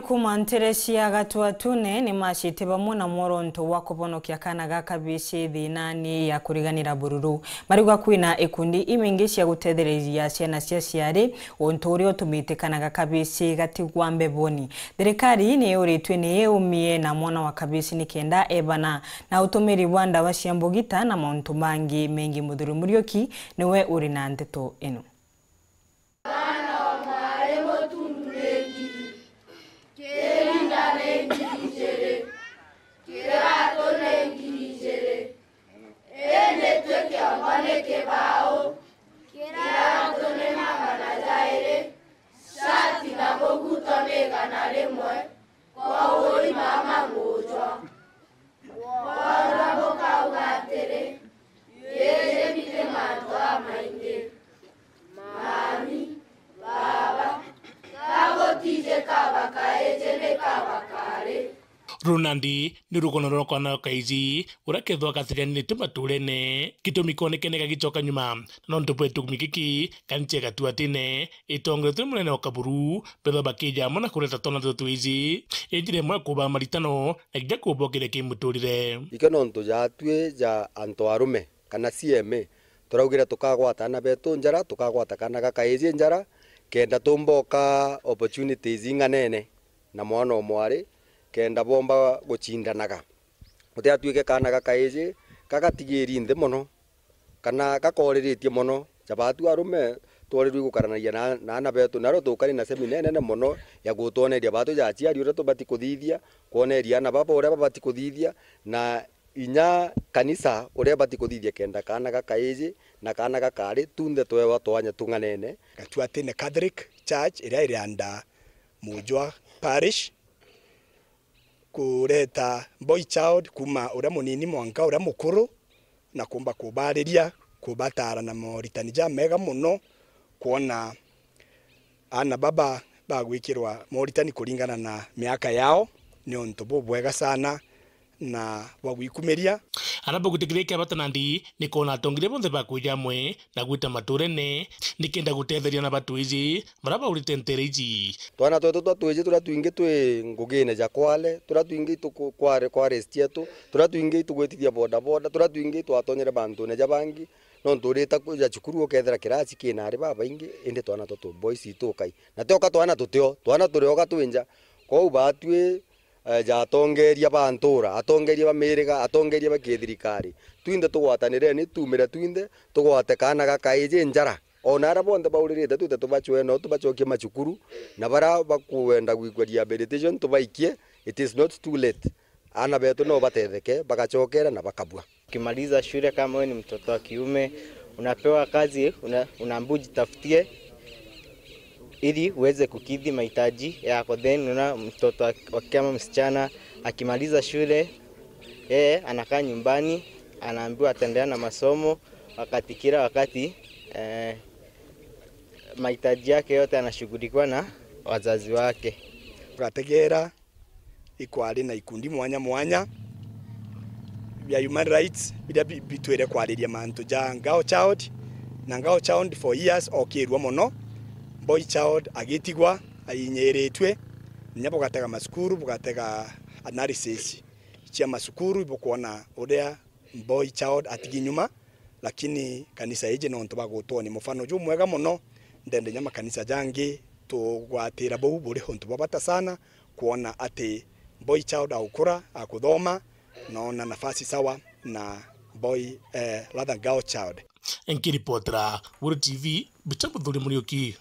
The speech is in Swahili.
kuma nteresi ya watune ni mashite bamwe na moronto kia kana gakabici thinani ya la bururu marigwa kuina ikundi imingi cia gutethereria ciana cia ciari untu uria utumitikanaga kabici gatigwa mbeboni thirikari ni yuritwe ni yumie na mwana wa ni kenda ebana na utumiri wa ndawa cia mbugita na mauntumangi mengi mudhuru murioki niwe uri na ndeto enu. runandi nä rugåno rorokwanayo kaici å rä a kethwa gathiriani nä tä matå gitumi konekene gagicoka nyuma no nä tå mi tå gumi gä kä kanitse gatuatä ä må nene wa kaburu mbetho bakä njamo na kå reta tona tå tå ici ä njä ra ä mwe kå ba maritano na nginya kå mbongä re kä må tå rä re ikeno ntå jatue ja antå arå me kana cieme tå raugä re tå na betå njara tå kagwatakana gakaä njara kenda tå mboka ng'anene na mwana å mwarä kenda bomba gucindanaga gutiatuike kana gakaiji gagatigiri nthi muno kana gakoriritie muno jabatu arume twarirwe gukaranagia na na na betu naro tukari na semi nene nene muno ya gutoneria batu ja aciari uria tubati kuthithia kuoneria na baba uria babati kuthithia na inya kanisa uria bati kuthithia kenda kana gakaiji na kana gakari tunde twewa twanya tunganene gatuatine catholic church iria iri anda mujwa parish kureta boy child kuma ura munini mwanka ura mukuru na kumba kubariria kubatara na moritani ja mega muno kuona ana baba bagwikirwa moritani kuringana na miaka yao ni untu bwega sana na wa gwikumeria aria bagwitikirie abatanandi nikona atongire bonthe bakwija amwe na gwita maturene nikenda gutetheria na batwiji maria baurite ntere twana twetu twa twiji turia twingi twi ngugine ja kwale turia twingi tukware kwa resti yetu turia twingi tugwitithia boda boda turia twingi twatonyere bantu ne ja bangi no nturite ja cukuru ukethera kiraci kina ari babaingi indi twana twa tumboici tukai na tioka twana tutio twana turioka twinja kwou batwi Eh, jatongeria bantura atongeria bamirega atongeria bakithirikari twinde ni tumire twinde tugwate kana gakaije njara ona ara bonthe baurĩrĩte twite tũbacwe no tũbacokie machukuru na bara bakwenda gwikua meditation tubaikie it is not too late ana betu no batetheke bakachokera na bakabua kimaliza shule kama wewe ni mtoto wa kiume unapewa kazi una, unaambiwa ili uweze kukidhi mahitaji yako. Then una mtoto kama msichana akimaliza shule, yeye anakaa nyumbani, anaambiwa ataendelea na masomo wakati kila wakati eh, mahitaji yake yote anashughulikiwa na wazazi wake ugategera ikwari na ikundi mwanya mwanya bya human rights biria bitwere kwariria mantu ja ngao child na ngao child for years okirwa muno boy child agitigwa ayinyeretwe ninya gataga masukuru bugataga analysis chia masukuru bukuona odea boy child atigi nyuma lakini kanisa ije no bagutwo gutoni mufano ju mwega mono ndende nyama kanisa jangi to tugwatira bo buri hontu babata sana kuona ate boy child akura akuthoma naona nafasi sawa na boy eh, rather girl child enkiripotra wuri tv bita muri muriuki